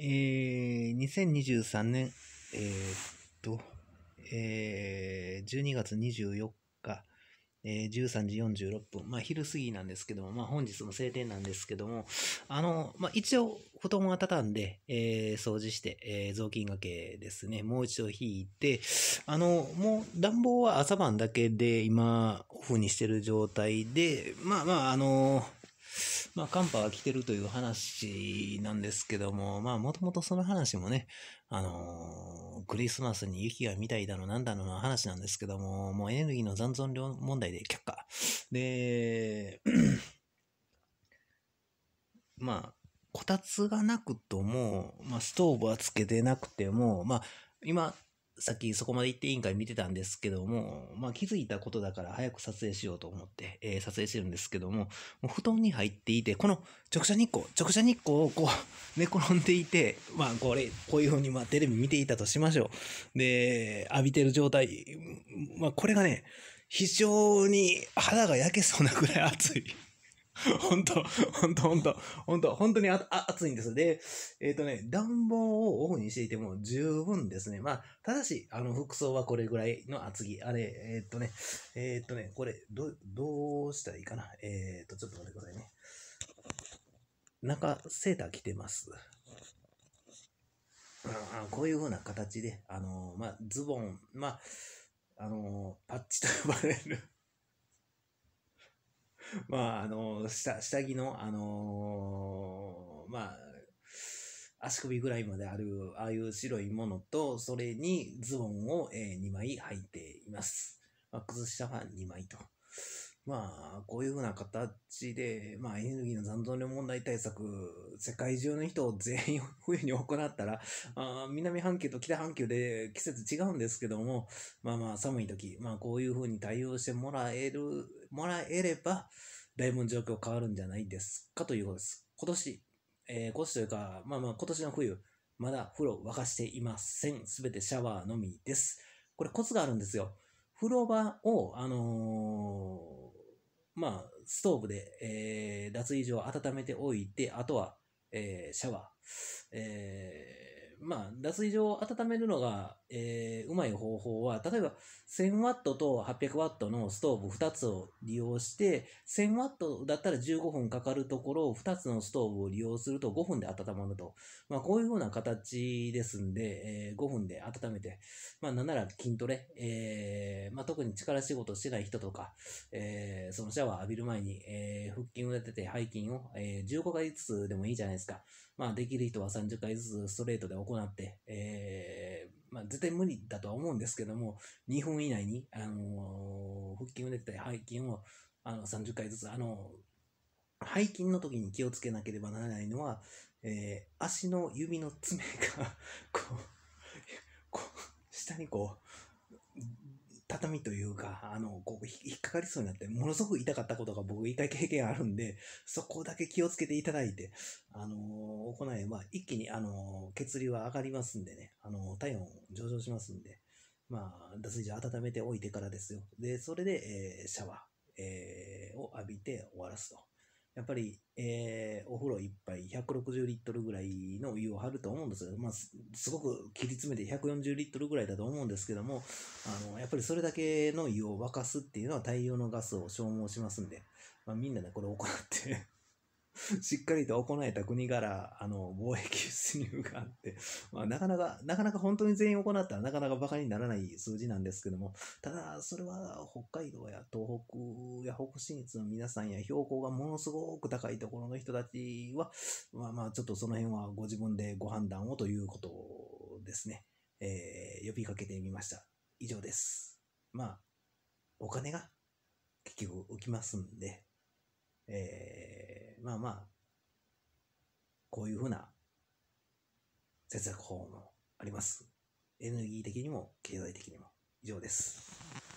えー、2023年、えー、っと、えー、12月24日、えー、13時46分、まあ、昼過ぎなんですけども、まあ、本日も晴天なんですけども、あの、まあ、一応、布団は畳んで、えー、掃除して、えー、雑巾がけですね、もう一度引いて、あの、もう暖房は朝晩だけで今、オフにしてる状態で、まあまあ、あのーまあ、寒波が来てるという話なんですけども、まあ、もともとその話もね、あのー、クリスマスに雪が見たいだの、なんだのの話なんですけども、もうエネルギーの残存量問題で却下。で、まあ、こたつがなくとも、まあ、ストーブはつけてなくても、まあ、今、さっきそこまで行って委員会見てたんですけども、まあ気づいたことだから早く撮影しようと思って、えー、撮影してるんですけども、もう布団に入っていて、この直射日光、直射日光をこう 寝転んでいて、まあこれ、こういうふうにまあテレビ見ていたとしましょう。で、浴びてる状態、まあこれがね、非常に肌が焼けそうなぐらい暑い。本当本当本当本当本当にああ暑いんです。で、えっ、ー、とね、暖房をオフにしていても十分ですね。まあ、ただし、あの、服装はこれぐらいの厚着。あれ、えっ、ー、とね、えっ、ー、とね、これ、ど、どうしたらいいかな。えっ、と、ちょっと待ってくださいね。中、セーター着てます。うん、こういうふうな形で、あのまあ、ズボン、まあ、あのパッチと呼ばれる まあ、あの、下、下着の、あのー、まあ、足首ぐらいまである、ああいう白いものと、それにズボンを、えー、2枚履いています。まあ、靴下が2枚と。まあ、こういうふうな形で、まあ、エネルギーの残存量問題対策、世界中の人を全員冬に行ったら、あ南半球と北半球で季節違うんですけども、まあまあ、寒い時、まあ、こういうふうに対応してもらえる、もらえれば、だいぶ状況変わるんじゃないですかということです。今年、えー、今年というか、まあまあ今年の冬、まだ風呂沸かしていません。すべてシャワーのみです。これコツがあるんですよ。風呂場を、あのー、まあ、ストーブで、えー、脱衣所を温めておいて、あとは、えー、シャワー、えー、まあ、脱衣所を温めるのが、えー、うまい方法は、例えば1 0 0 0トと8 0 0トのストーブ2つを利用して、1 0 0 0トだったら15分かかるところを2つのストーブを利用すると5分で温まると。まあ、こういうふうな形ですんで、えー、5分で温めて、まあ、なんなら筋トレ、えー、まあ、特に力仕事してない人とか、えー、そのシャワー浴びる前に、えー、腹筋を立てて背筋を、えー、15回ずつでもいいじゃないですか。まあ、できる人は30回ずつストレートで行行って、えー、まあ、絶対無理だとは思うんですけども、2分以内に、あのー、腹筋を出てたり、背筋をあの30回ずつ、あの背筋の時に気をつけなければならないのは、えー、足の指の爪がこうこう、下にこう、畳というか、あの、こう、引っかかりそうになって、ものすごく痛かったことが僕一回経験あるんで、そこだけ気をつけていただいて、あのー、行えば、一気に、あのー、血流は上がりますんでね、あのー、体温上昇しますんで、まあ、脱衣所温めておいてからですよ。で、それで、えシャワー、えを浴びて終わらすと。やっぱり、えー、お風呂1杯160リットルぐらいのお湯を張ると思うんですけど、まあ、すごく切り詰めて140リットルぐらいだと思うんですけども、あの、やっぱりそれだけの湯を沸かすっていうのは大量のガスを消耗しますんで、まあ、みんなでこれ行って しっかりと行えた国から、あの、貿易出入があって、まあ、なかなか、なかなか本当に全員行ったらなかなか馬鹿にならない数字なんですけども、ただ、それは北海道や東北や北信越の皆さんや標高がものすごく高いところの人たちは、まあまあ、ちょっとその辺はご自分でご判断をということですね。えー、呼びかけてみました。以上です。まあ、お金が結局浮きますんで、えーまあまあ、こういうふうな節約法もあります。エネルギー的にも経済的にも。以上です。